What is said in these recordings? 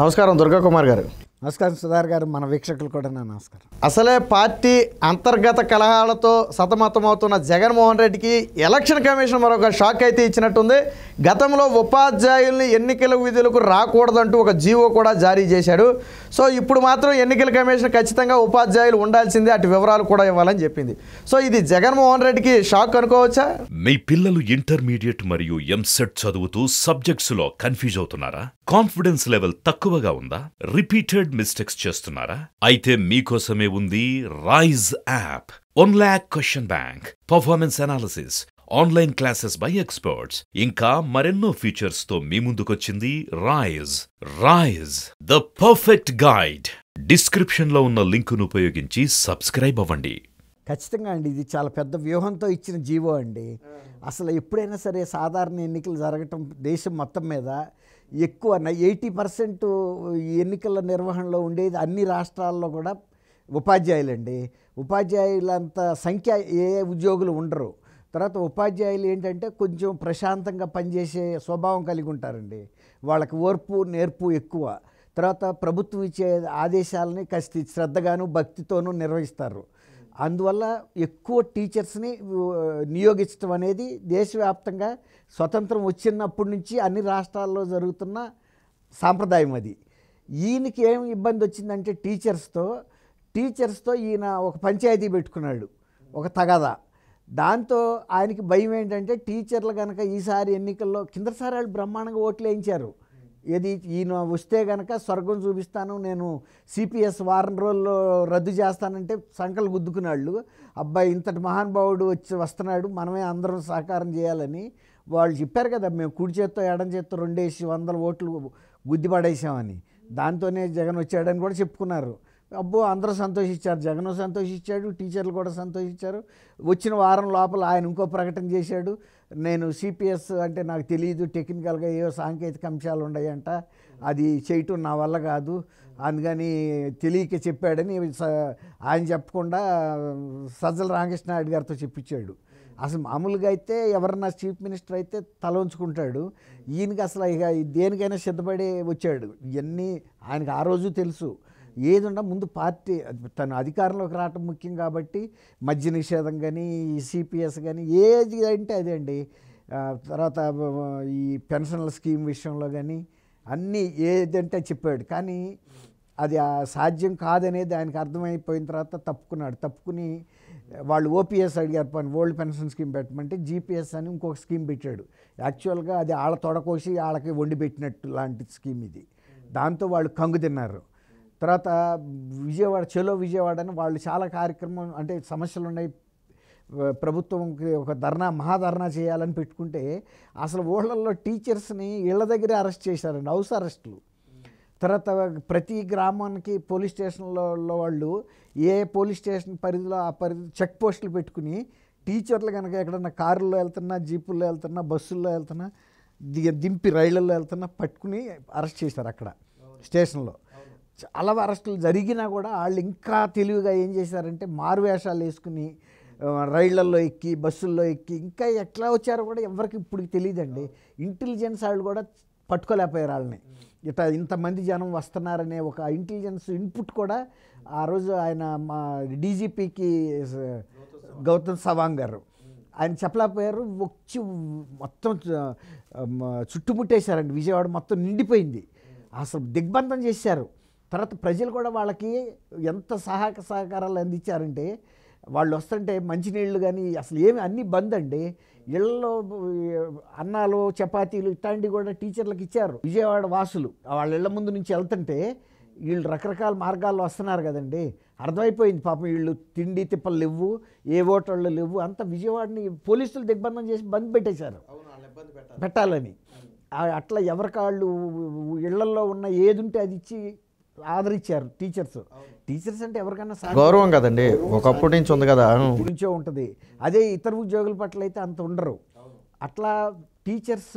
నమస్కారం దుర్గాకుమార్ గారు నమస్కారం సుధార్ గారు మన వీక్షకులు కూడా నా నమస్కారం అసలే పార్టీ అంతర్గత కలహాలతో సతమతమవుతున్న జగన్మోహన్ రెడ్డికి ఎలక్షన్ కమిషన్ మరొక షాక్ అయితే ఇచ్చినట్టుంది గతంలో ఉపాధ్యాయుల్ని ఎన్నికల విధులకు రాకూడదంటూ ఒక జీవో కూడా జారీ చేశాడు సో ఇప్పుడు మాత్రం ఎన్నికల కమిషన్ ఖచ్చితంగా ఉపాధ్యాయులు ఉండాల్సిందే అటు వివరాలు కూడా ఇవ్వాలని చెప్పింది సో ఇది జగన్మోహన్ రెడ్డికి షాక్ అనుకోవచ్చా మీ పిల్లలు ఇంటర్మీడియట్ మరియు ఎంసెట్ చదువుతూ సబ్జెక్ట్స్లో కన్ఫ్యూజ్ అవుతున్నారా కాన్ఫిడెన్స్ లెవెల్ తక్కువగా ఉందా రిపీటెడ్ మిస్టేక్స్ చేస్తున్నారా అయితే మీకోసమే ఉంది Raise app one lakh question bank performance analysis online classes by experts ఇంకా మరెన్నో ఫీచర్స్ తో మీ ముందుకొచ్చింది Raise Raise the perfect guide description లో ఉన్న లింకును ఉపయోగించి సబ్స్క్రైబ్ అవ్వండి ఖచ్చితంగా అండి ఇది చాలా పెద్ద వ్యూహంతో ఇచ్చిన జీవో అండి అసలు ఎప్పుడైనా సరే సాధారణ ఎన్నికలు జరగటం దేశం మొత్తం మీద ఎక్కువ ఎయిటీ పర్సెంట్ ఎన్నికల నిర్వహణలో ఉండేది అన్ని రాష్ట్రాల్లో కూడా ఉపాధ్యాయులండి ఉపాధ్యాయులంత సంఖ్య ఏ ఉద్యోగులు ఉండరు తర్వాత ఉపాధ్యాయులు ఏంటంటే కొంచెం ప్రశాంతంగా పనిచేసే స్వభావం కలిగి ఉంటారండి వాళ్ళకి ఓర్పు నేర్పు ఎక్కువ తర్వాత ప్రభుత్వం ఇచ్చే ఆదేశాలని కసి శ్రద్ధగాను భక్తితోనూ నిర్వహిస్తారు అందువల్ల ఎక్కువ టీచర్స్ని నియోగించడం అనేది దేశవ్యాప్తంగా స్వతంత్రం వచ్చినప్పటి నుంచి అన్ని రాష్ట్రాల్లో జరుగుతున్న సాంప్రదాయం అది ఈయనకి ఏం ఇబ్బంది వచ్చిందంటే టీచర్స్తో టీచర్స్తో ఈయన ఒక పంచాయతీ పెట్టుకున్నాడు ఒక తగదా దాంతో ఆయనకి భయం ఏంటంటే టీచర్లు కనుక ఈసారి ఎన్నికల్లో కిందసారి వాళ్ళు బ్రహ్మాండంగా ఓట్లు వేయించారు ఏది ఈయన వస్తే గనక స్వర్గం చూపిస్తాను నేను సిపిఎస్ వారం రోజుల్లో రద్దు చేస్తానంటే సంకలు గుద్దుకున్నాళ్ళు అబ్బాయి ఇంతటి మహానుభావుడు వచ్చి వస్తున్నాడు మనమే అందరం సహకారం చేయాలని వాళ్ళు చెప్పారు కదా మేము కుడి చేత్తో ఎడం చేత్తో రెండేసి వందల ఓట్లు గుద్దిపడేసామని దాంతోనే జగన్ వచ్చాడని కూడా చెప్పుకున్నారు అబ్బో అందరూ సంతోషించారు జగన్ సంతోషించాడు టీచర్లు కూడా సంతోషించారు వచ్చిన వారం లోపల ఆయన ఇంకో ప్రకటన చేశాడు నేను సిపిఎస్ అంటే నాకు తెలియదు టెక్నికల్గా ఏవో సాంకేతిక అంశాలు ఉన్నాయంట అది చేయటం నా వల్ల కాదు అందుకని తెలియక చెప్పాడని ఆయన చెప్పకుండా సజ్జల నాయుడు గారితో చెప్పించాడు అసలు మామూలుగా అయితే ఎవరన్నా చీఫ్ మినిస్టర్ అయితే తల ఉంచుకుంటాడు ఈయనకి అసలు ఇక దేనికైనా సిద్ధపడి వచ్చాడు ఇవన్నీ ఆయనకు ఆ రోజు తెలుసు ఏదున్నా ముందు పార్టీ తను అధికారంలోకి రావటం ముఖ్యం కాబట్టి మద్య నిషేధం కానీ ఈ సిపిఎస్ కానీ ఏది అంటే అదే అండి తర్వాత ఈ పెన్షన్ల స్కీమ్ విషయంలో కానీ అన్నీ ఏదంటే చెప్పాడు కానీ అది సాధ్యం కాదనేది ఆయనకు అర్థమైపోయిన తర్వాత తప్పుకున్నాడు తప్పుకుని వాళ్ళు ఓపీఎస్ అడిగారు పని ఓల్డ్ పెన్షన్ స్కీమ్ పెట్టమంటే జీపీఎస్ అని ఇంకొక స్కీమ్ పెట్టాడు యాక్చువల్గా అది వాళ్ళ తొడకోసి వాళ్ళకి వండి పెట్టినట్టు లాంటి స్కీమ్ ఇది దాంతో వాళ్ళు కంగు తిన్నారు తర్వాత విజయవాడ చెలో విజయవాడ అని వాళ్ళు చాలా కార్యక్రమం అంటే సమస్యలు ఉన్నాయి ప్రభుత్వంకి ఒక ధర్నా మహాధర్నా చేయాలని పెట్టుకుంటే అసలు ఊళ్ళల్లో టీచర్స్ని ఇళ్ళ దగ్గరే అరెస్ట్ చేశారండి హౌస్ అరెస్టులు తర్వాత ప్రతి గ్రామానికి పోలీస్ స్టేషన్లలో వాళ్ళు ఏ పోలీస్ స్టేషన్ పరిధిలో ఆ పరిధి చెక్ పోస్టులు పెట్టుకుని టీచర్లు కనుక ఎక్కడన్నా కారుల్లో వెళ్తున్నా జీపుల్లో వెళ్తున్నా బస్సుల్లో వెళ్తున్నా దింపి రైళ్ళల్లో వెళ్తున్నా పట్టుకుని అరెస్ట్ చేశారు అక్కడ స్టేషన్లో చాలా అరెస్టులు జరిగినా కూడా వాళ్ళు ఇంకా తెలివిగా ఏం చేశారంటే మారువేషాలు వేసుకుని రైళ్లలో ఎక్కి బస్సుల్లో ఎక్కి ఇంకా ఎట్లా వచ్చారో కూడా ఎవరికి ఇప్పుడు తెలియదండి ఇంటెలిజెన్స్ వాళ్ళు కూడా పట్టుకోలేకపోయారు వాళ్ళని ఇట ఇంతమంది జనం వస్తున్నారనే ఒక ఇంటెలిజెన్స్ ఇన్పుట్ కూడా ఆ రోజు ఆయన మా డీజీపీకి గౌతమ్ సవాంగ్ గారు ఆయన చెప్పలేకపోయారు వచ్చి మొత్తం చుట్టుముట్టేశారండి విజయవాడ మొత్తం నిండిపోయింది అసలు దిగ్బంధం చేశారు తర్వాత ప్రజలు కూడా వాళ్ళకి ఎంత సహాయక సహకారాలు అందించారంటే వాళ్ళు వస్తుంటే మంచినీళ్ళు కానీ అసలు ఏమి అన్నీ బంద్ అండి ఇళ్ళలో అన్నాలు చపాతీలు ఇట్లాంటివి కూడా టీచర్లకు ఇచ్చారు విజయవాడ వాసులు వాళ్ళ ఇళ్ళ ముందు నుంచి వెళ్తుంటే వీళ్ళు రకరకాల మార్గాల్లో వస్తున్నారు కదండి అర్థమైపోయింది పాపం వీళ్ళు తిండి తిప్పలు లేవు ఏ ఓటర్లు లేవు అంత విజయవాడని పోలీసులు దిగ్బంధం చేసి బంద్ పెట్టేశారు పెట్టాలని అట్లా ఎవరికాళ్ళు ఇళ్లల్లో ఉన్న ఏది ఉంటే అది ఇచ్చి ఆదరించారు టీచర్స్ టీచర్స్ అంటే ఎవరికైనా గౌరవం కదండి ఒకప్పటి నుంచి ఉంది కదా నుంచో ఉంటుంది అదే ఇతర ఉద్యోగుల పట్ల అయితే అంత ఉండరు అట్లా టీచర్స్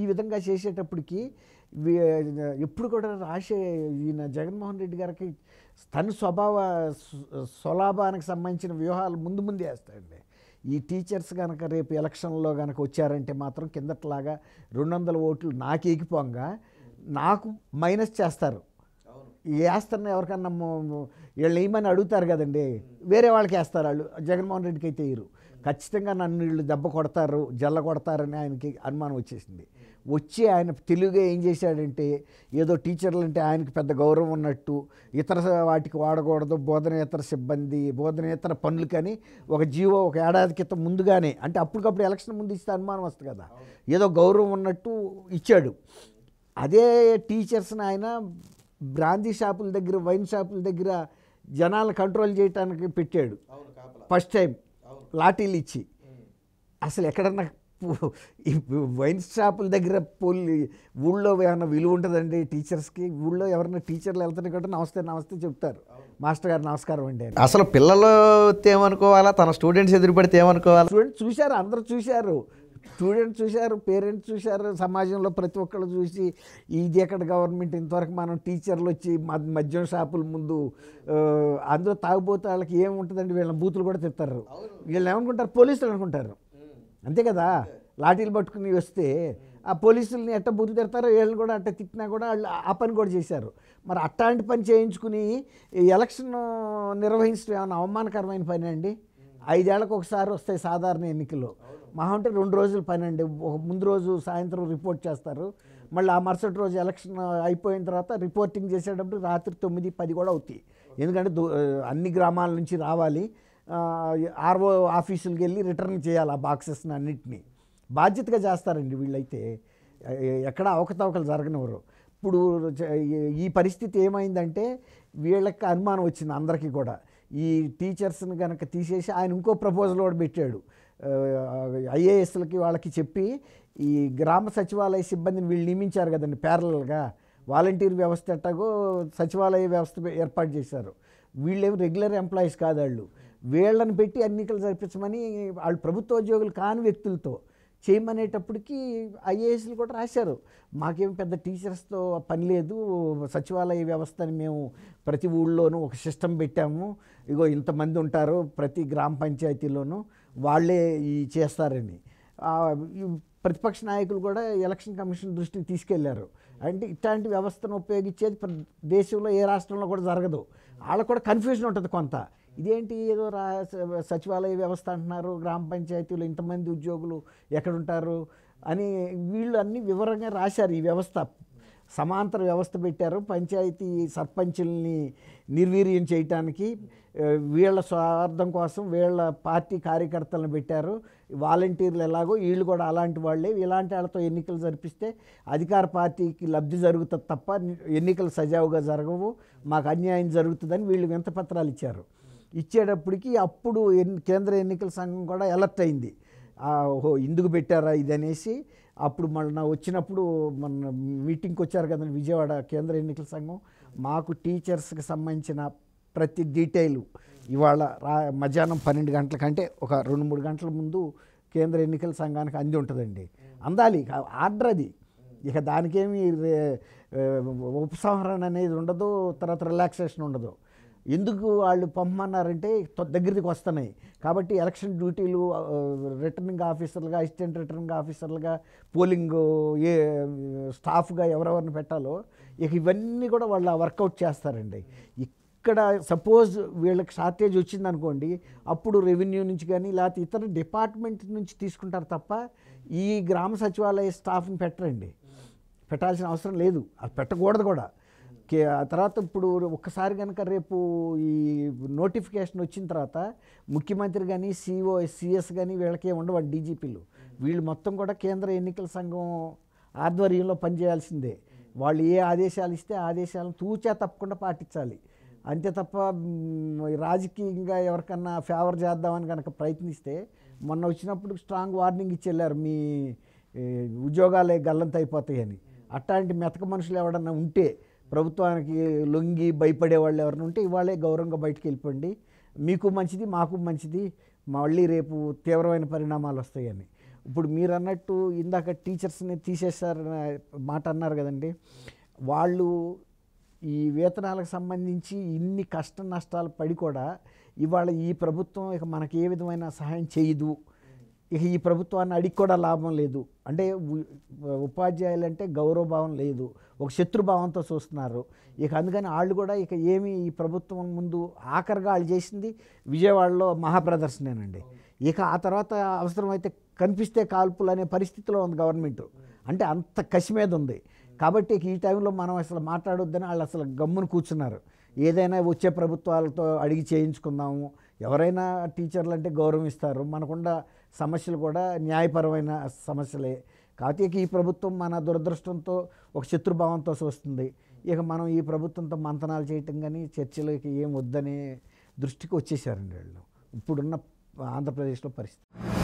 ఈ విధంగా చేసేటప్పటికి ఎప్పుడు కూడా రాసే ఈయన జగన్మోహన్ రెడ్డి గారికి తన స్వభావ స్వలాభానికి సంబంధించిన వ్యూహాలు ముందు ముందు వేస్తాయండి ఈ టీచర్స్ కనుక రేపు ఎలక్షన్లో కనుక వచ్చారంటే మాత్రం కిందట్లాగా రెండు వందల ఓట్లు నాకు ఎగిపోగా నాకు మైనస్ చేస్తారు వేస్తారని ఎవరికన్నా వీళ్ళు ఏమని అడుగుతారు కదండి వేరే వాళ్ళకి వేస్తారు వాళ్ళు జగన్మోహన్ రెడ్డికి అయితే ఇరు ఖచ్చితంగా నన్ను వీళ్ళు దెబ్బ కొడతారు జల్ల కొడతారని ఆయనకి అనుమానం వచ్చేసింది వచ్చి ఆయన తెలుగుగా ఏం చేశాడంటే ఏదో టీచర్లు అంటే ఆయనకి పెద్ద గౌరవం ఉన్నట్టు ఇతర వాటికి వాడకూడదు బోధనేతర సిబ్బంది బోధనేతర పనులు కానీ ఒక జీవో ఒక ఏడాది క్రితం ముందుగానే అంటే అప్పటికప్పుడు ఎలక్షన్ ముందు ఇస్తే అనుమానం వస్తుంది కదా ఏదో గౌరవం ఉన్నట్టు ఇచ్చాడు అదే టీచర్స్ని ఆయన బ్రాందీ షాపుల దగ్గర వైన్ షాపుల దగ్గర జనాలు కంట్రోల్ చేయడానికి పెట్టాడు ఫస్ట్ టైం లాఠీలు ఇచ్చి అసలు ఎక్కడన్నా వైన్ షాపుల దగ్గర పోలి ఊళ్ళో ఏమైనా విలువ ఉంటుందండి టీచర్స్కి ఊళ్ళో ఎవరైనా టీచర్లు వెళ్తున్నా కాబట్టి నమస్తే నమస్తే చెప్తారు మాస్టర్ గారు నమస్కారం అండి అసలు పిల్లలు ఏమనుకోవాలా తన స్టూడెంట్స్ ఎదురుపడితే ఏమనుకోవాలి స్టూడెంట్స్ చూశారు అందరూ చూశారు స్టూడెంట్స్ చూశారు పేరెంట్స్ చూశారు సమాజంలో ప్రతి ఒక్కళ్ళు చూసి ఇది ఎక్కడ గవర్నమెంట్ ఇంతవరకు మనం టీచర్లు వచ్చి మద్యం షాపుల ముందు అందులో తాగుబోతే వాళ్ళకి ఏముంటుందండి వీళ్ళని బూతులు కూడా తిప్తారు వీళ్ళు ఏమనుకుంటారు పోలీసులు అనుకుంటారు అంతే కదా లాఠీలు పట్టుకుని వస్తే ఆ పోలీసులని ఎట్ట బూతులు తిడతారో వీళ్ళని కూడా అట్ట తిట్టినా కూడా వాళ్ళు ఆ పని కూడా చేశారు మరి అట్లాంటి పని చేయించుకుని ఎలక్షన్ నిర్వహించడం ఏమైనా అవమానకరమైన పని అండి ఐదేళ్లకు ఒకసారి వస్తాయి సాధారణ ఎన్నికలు మహా అంటే రెండు రోజులు పని అండి ముందు రోజు సాయంత్రం రిపోర్ట్ చేస్తారు మళ్ళీ ఆ మరుసటి రోజు ఎలక్షన్ అయిపోయిన తర్వాత రిపోర్టింగ్ చేసేటప్పుడు రాత్రి తొమ్మిది పది కూడా అవుతాయి ఎందుకంటే అన్ని గ్రామాల నుంచి రావాలి ఆర్ఓ ఆఫీసులకు వెళ్ళి రిటర్న్ చేయాలి ఆ బాక్సెస్ని అన్నింటినీ బాధ్యతగా చేస్తారండి వీళ్ళైతే ఎక్కడ అవకతవకలు జరగనివ్వరు ఇప్పుడు ఈ పరిస్థితి ఏమైందంటే వీళ్ళకి అనుమానం వచ్చింది అందరికీ కూడా ఈ టీచర్స్ని కనుక తీసేసి ఆయన ఇంకో ప్రపోజల్ కూడా పెట్టాడు ఐఏఎస్లకి వాళ్ళకి చెప్పి ఈ గ్రామ సచివాలయ సిబ్బందిని వీళ్ళు నియమించారు కదండి ప్యారలల్గా వాలంటీర్ వ్యవస్థ ఎట్టాగో సచివాలయ వ్యవస్థ ఏర్పాటు చేశారు వీళ్ళేమి రెగ్యులర్ ఎంప్లాయీస్ కాదు వాళ్ళు వీళ్ళని పెట్టి ఎన్నికలు జరిపించమని వాళ్ళు ప్రభుత్వోద్యోగులు కాని వ్యక్తులతో చేయమనేటప్పటికి ఐఏఎస్లు కూడా రాశారు మాకేం పెద్ద టీచర్స్తో పని లేదు సచివాలయ వ్యవస్థని మేము ప్రతి ఊళ్ళోనూ ఒక సిస్టమ్ పెట్టాము ఇగో ఇంతమంది ఉంటారు ప్రతి గ్రామ పంచాయతీలోనూ వాళ్ళే ఈ చేస్తారని ప్రతిపక్ష నాయకులు కూడా ఎలక్షన్ కమిషన్ దృష్టికి తీసుకెళ్లారు అంటే ఇట్లాంటి వ్యవస్థను ఉపయోగించేది దేశంలో ఏ రాష్ట్రంలో కూడా జరగదు వాళ్ళకు కూడా కన్ఫ్యూజన్ ఉంటుంది కొంత ఇదేంటి ఏదో రా సచివాలయ వ్యవస్థ అంటున్నారు గ్రామ పంచాయతీలు ఇంతమంది ఉద్యోగులు ఎక్కడుంటారు అని వీళ్ళు అన్ని వివరంగా రాశారు ఈ వ్యవస్థ సమాంతర వ్యవస్థ పెట్టారు పంచాయతీ సర్పంచుల్ని నిర్వీర్యం చేయటానికి వీళ్ళ స్వార్థం కోసం వీళ్ళ పార్టీ కార్యకర్తలను పెట్టారు వాలంటీర్లు ఎలాగో వీళ్ళు కూడా అలాంటి వాళ్ళే ఇలాంటి వాళ్ళతో ఎన్నికలు జరిపిస్తే అధికార పార్టీకి లబ్ధి జరుగుతుంది తప్ప ఎన్నికలు సజావుగా జరగవు మాకు అన్యాయం జరుగుతుందని వీళ్ళు వింత పత్రాలు ఇచ్చారు ఇచ్చేటప్పటికి అప్పుడు కేంద్ర ఎన్నికల సంఘం కూడా ఎలర్ట్ అయింది ఓహో ఇందుకు పెట్టారా ఇది అనేసి అప్పుడు మన వచ్చినప్పుడు మన మీటింగ్కి వచ్చారు కదండి విజయవాడ కేంద్ర ఎన్నికల సంఘం మాకు టీచర్స్కి సంబంధించిన ప్రతి డీటెయిల్ ఇవాళ రా మధ్యాహ్నం పన్నెండు గంటల కంటే ఒక రెండు మూడు గంటల ముందు కేంద్ర ఎన్నికల సంఘానికి అంది ఉంటుందండి అందాలి ఆర్డర్ అది ఇక దానికేమి ఉపసంహరణ అనేది ఉండదు తర్వాత రిలాక్సేషన్ ఉండదు ఎందుకు వాళ్ళు పంపమన్నారంటే దగ్గరికి వస్తున్నాయి కాబట్టి ఎలక్షన్ డ్యూటీలు రిటర్నింగ్ ఆఫీసర్లుగా అసిస్టెంట్ రిటర్నింగ్ ఆఫీసర్లుగా పోలింగ్ ఏ స్టాఫ్గా ఎవరెవరిని పెట్టాలో ఇక ఇవన్నీ కూడా వాళ్ళు వర్కౌట్ చేస్తారండి ఇక్కడ సపోజ్ వీళ్ళకి షార్టేజ్ వచ్చింది అనుకోండి అప్పుడు రెవెన్యూ నుంచి కానీ లేకపోతే ఇతర డిపార్ట్మెంట్ నుంచి తీసుకుంటారు తప్ప ఈ గ్రామ సచివాలయ స్టాఫ్ని పెట్టరండి పెట్టాల్సిన అవసరం లేదు అది పెట్టకూడదు కూడా ఆ తర్వాత ఇప్పుడు ఒక్కసారి కనుక రేపు ఈ నోటిఫికేషన్ వచ్చిన తర్వాత ముఖ్యమంత్రి కానీ సిఓ సిఎస్ కానీ వీళ్ళకే ఉండవు వాళ్ళు డీజీపీలు వీళ్ళు మొత్తం కూడా కేంద్ర ఎన్నికల సంఘం ఆధ్వర్యంలో పనిచేయాల్సిందే వాళ్ళు ఏ ఆదేశాలు ఇస్తే ఆదేశాలను తూచా తప్పకుండా పాటించాలి అంతే తప్ప రాజకీయంగా ఎవరికన్నా ఫేవర్ చేద్దామని కనుక ప్రయత్నిస్తే మొన్న వచ్చినప్పుడు స్ట్రాంగ్ వార్నింగ్ ఇచ్చి వెళ్ళారు మీ ఉద్యోగాలే గల్లంత అయిపోతాయని అట్లాంటి మెతక మనుషులు ఎవడన్నా ఉంటే ప్రభుత్వానికి లొంగి భయపడే వాళ్ళు ఎవరిని ఉంటే ఇవాళే గౌరవంగా బయటకు వెళ్ళిపోండి మీకు మంచిది మాకు మంచిది మళ్ళీ రేపు తీవ్రమైన పరిణామాలు వస్తాయని ఇప్పుడు మీరు అన్నట్టు ఇందాక టీచర్స్ని తీసేశారనే మాట అన్నారు కదండి వాళ్ళు ఈ వేతనాలకు సంబంధించి ఇన్ని కష్ట నష్టాలు పడి కూడా ఇవాళ ఈ ప్రభుత్వం ఇక మనకి ఏ విధమైన సహాయం చేయదు ఇక ఈ ప్రభుత్వాన్ని అడిగి కూడా లాభం లేదు అంటే ఉపాధ్యాయులు అంటే గౌరవభావం లేదు ఒక శత్రుభావంతో చూస్తున్నారు ఇక అందుకని వాళ్ళు కూడా ఇక ఏమి ఈ ప్రభుత్వం ముందు ఆఖరిగా వాళ్ళు చేసింది విజయవాడలో మహాప్రదర్శనేనండి ఇక ఆ తర్వాత అవసరమైతే కనిపిస్తే కాల్పులు అనే పరిస్థితిలో ఉంది గవర్నమెంట్ అంటే అంత కసి మీద ఉంది కాబట్టి ఈ టైంలో మనం అసలు మాట్లాడొద్దని వాళ్ళు అసలు గమ్మును కూర్చున్నారు ఏదైనా వచ్చే ప్రభుత్వాలతో అడిగి చేయించుకుందాము ఎవరైనా టీచర్లు అంటే గౌరవిస్తారు మనకుండా సమస్యలు కూడా న్యాయపరమైన సమస్యలే కాకపోతే ఈ ప్రభుత్వం మన దురదృష్టంతో ఒక శత్రుభావంతో చూస్తుంది ఇక మనం ఈ ప్రభుత్వంతో మంతనాలు చేయటం కానీ చర్చలకి ఏం వద్దనే దృష్టికి వచ్చేసారండి వాళ్ళు ఇప్పుడున్న ఆంధ్రప్రదేశ్లో పరిస్థితి